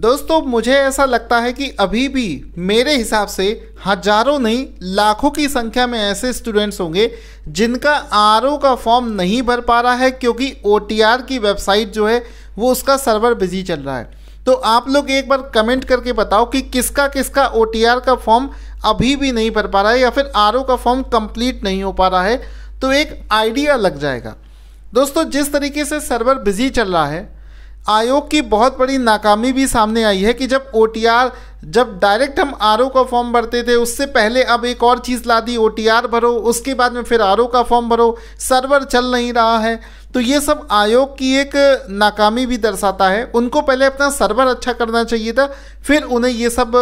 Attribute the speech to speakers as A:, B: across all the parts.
A: दोस्तों मुझे ऐसा लगता है कि अभी भी मेरे हिसाब से हजारों नहीं लाखों की संख्या में ऐसे स्टूडेंट्स होंगे जिनका आर का फॉर्म नहीं भर पा रहा है क्योंकि ओ की वेबसाइट जो है वो उसका सर्वर बिजी चल रहा है तो आप लोग एक बार कमेंट करके बताओ कि किसका किसका ओ का फॉर्म अभी भी नहीं भर पा रहा है या फिर आर का फॉर्म कंप्लीट नहीं हो पा रहा है तो एक आइडिया लग जाएगा दोस्तों जिस तरीके से सर्वर बिजी चल रहा है आयोग की बहुत बड़ी नाकामी भी सामने आई है कि जब ओ जब डायरेक्ट हम आर का फॉर्म भरते थे उससे पहले अब एक और चीज़ ला दी ओ भरो उसके बाद में फिर आर का फॉर्म भरो सर्वर चल नहीं रहा है तो ये सब आयोग की एक नाकामी भी दर्शाता है उनको पहले अपना सर्वर अच्छा करना चाहिए था फिर उन्हें ये सब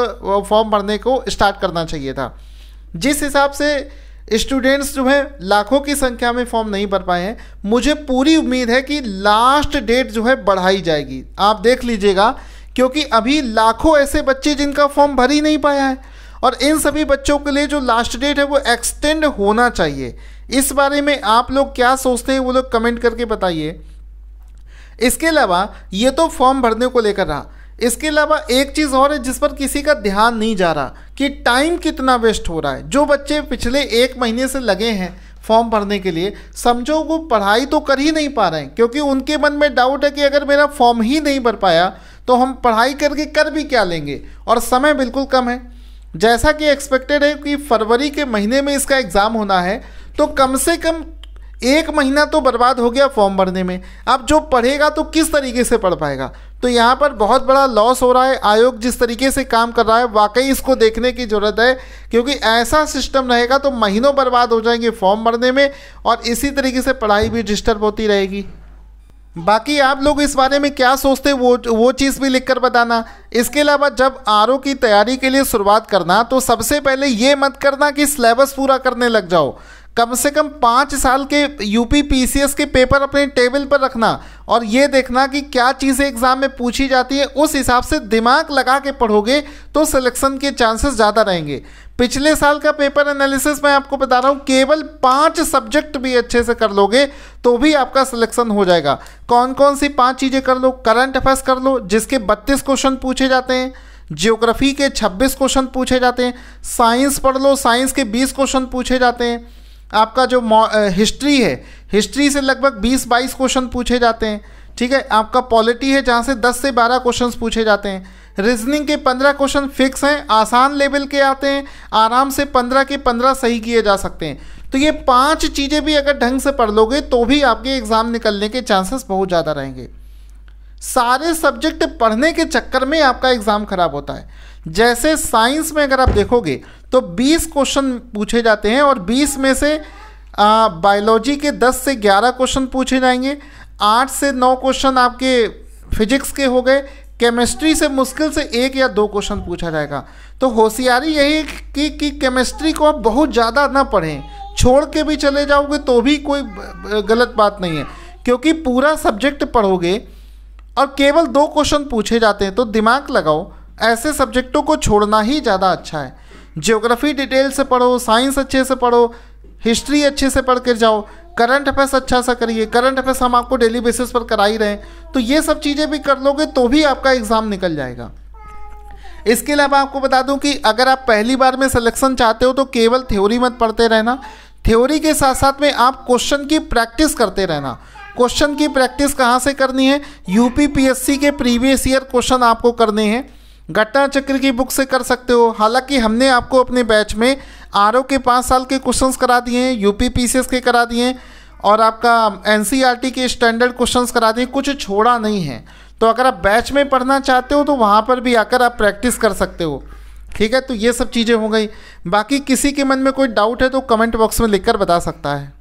A: फॉर्म भरने को स्टार्ट करना चाहिए था जिस हिसाब से स्टूडेंट्स जो है लाखों की संख्या में फॉर्म नहीं भर पाए हैं मुझे पूरी उम्मीद है कि लास्ट डेट जो है बढ़ाई जाएगी आप देख लीजिएगा क्योंकि अभी लाखों ऐसे बच्चे जिनका फॉर्म भर ही नहीं पाया है और इन सभी बच्चों के लिए जो लास्ट डेट है वो एक्सटेंड होना चाहिए इस बारे में आप लोग क्या सोचते हैं वो लोग कमेंट करके बताइए इसके अलावा ये तो फॉर्म भरने को लेकर रहा इसके अलावा एक चीज़ और है जिस पर किसी का ध्यान नहीं जा रहा कि टाइम कितना वेस्ट हो रहा है जो बच्चे पिछले एक महीने से लगे हैं फॉर्म भरने के लिए समझो वो पढ़ाई तो कर ही नहीं पा रहे हैं क्योंकि उनके मन में डाउट है कि अगर मेरा फॉर्म ही नहीं भर पाया तो हम पढ़ाई करके कर भी क्या लेंगे और समय बिल्कुल कम है जैसा कि एक्सपेक्टेड है कि फरवरी के महीने में इसका एग्ज़ाम होना है तो कम से कम एक महीना तो बर्बाद हो गया फॉर्म भरने में अब जो पढ़ेगा तो किस तरीके से पढ़ पाएगा तो यहाँ पर बहुत बड़ा लॉस हो रहा है आयोग जिस तरीके से काम कर रहा है वाकई इसको देखने की ज़रूरत है क्योंकि ऐसा सिस्टम रहेगा तो महीनों बर्बाद हो जाएंगे फॉर्म भरने में और इसी तरीके से पढ़ाई भी डिस्टर्ब होती रहेगी बाकी आप लोग इस बारे में क्या सोचते हैं वो वो चीज़ भी लिखकर बताना इसके अलावा जब आर की तैयारी के लिए शुरुआत करना तो सबसे पहले ये मत करना कि सिलेबस पूरा करने लग जाओ कम से कम पाँच साल के यूपी पीसीएस के पेपर अपने टेबल पर रखना और ये देखना कि क्या चीज़ें एग्ज़ाम में पूछी जाती है उस हिसाब से दिमाग लगा के पढ़ोगे तो सिलेक्शन के चांसेस ज़्यादा रहेंगे पिछले साल का पेपर एनालिसिस मैं आपको बता रहा हूँ केवल पाँच सब्जेक्ट भी अच्छे से कर लोगे तो भी आपका सिलेक्शन हो जाएगा कौन कौन सी पाँच चीज़ें कर लो करंट अफेयर्स कर लो जिसके बत्तीस क्वेश्चन पूछे जाते हैं जियोग्राफी के 26 क्वेश्चन पूछे जाते हैं साइंस पढ़ लो साइंस के 20 क्वेश्चन पूछे जाते हैं आपका जो हिस्ट्री है हिस्ट्री से लगभग 20-22 क्वेश्चन पूछे जाते हैं ठीक है आपका पॉलिटी है जहाँ से 10 से 12 क्वेश्चंस पूछे जाते हैं रीजनिंग के 15 क्वेश्चन फिक्स हैं आसान लेवल के आते हैं आराम से 15 के 15 सही किए जा सकते हैं तो ये पांच चीज़ें भी अगर ढंग से पढ़ लोगे तो भी आपके एग्ज़ाम निकलने के चांसेस बहुत ज़्यादा रहेंगे सारे सब्जेक्ट पढ़ने के चक्कर में आपका एग्ज़ाम खराब होता है जैसे साइंस में अगर आप देखोगे तो 20 क्वेश्चन पूछे जाते हैं और 20 में से बायोलॉजी के 10 से 11 क्वेश्चन पूछे जाएंगे 8 से 9 क्वेश्चन आपके फिजिक्स के हो गए केमिस्ट्री से मुश्किल से एक या दो क्वेश्चन पूछा जाएगा तो होशियारी यही कि, कि केमिस्ट्री को आप बहुत ज़्यादा ना पढ़ें छोड़ के भी चले जाओगे तो भी कोई गलत बात नहीं है क्योंकि पूरा सब्जेक्ट पढ़ोगे और केवल दो क्वेश्चन पूछे जाते हैं तो दिमाग लगाओ ऐसे सब्जेक्टों को छोड़ना ही ज़्यादा अच्छा है जियोग्राफी डिटेल से पढ़ो साइंस अच्छे से पढ़ो हिस्ट्री अच्छे से पढ़ कर जाओ करंट अफेयर्स अच्छा सा करिए करंट अफेयर्स हम आपको डेली बेसिस पर करा ही रहे हैं तो ये सब चीज़ें भी कर लोगे तो भी आपका एग्ज़ाम निकल जाएगा इसके अलावा आपको बता दूं कि अगर आप पहली बार में सिलेक्शन चाहते हो तो केवल थ्योरी मत पढ़ते रहना थ्योरी के साथ साथ में आप क्वेश्चन की प्रैक्टिस करते रहना क्वेश्चन की प्रैक्टिस कहाँ से करनी है यूपीपीएससी के प्रीवियस ईयर क्वेश्चन आपको करने हैं घटना चक्र की बुक से कर सकते हो हालांकि हमने आपको अपने बैच में आर के पाँच साल के क्वेश्चंस करा दिए हैं यू के करा दिए हैं और आपका एन के स्टैंडर्ड क्वेश्चन करा दिए कुछ छोड़ा नहीं है तो अगर आप बैच में पढ़ना चाहते हो तो वहाँ पर भी आकर आप प्रैक्टिस कर सकते हो ठीक है तो ये सब चीज़ें हो गई बाकी किसी के मन में कोई डाउट है तो कमेंट बॉक्स में लिखकर बता सकता है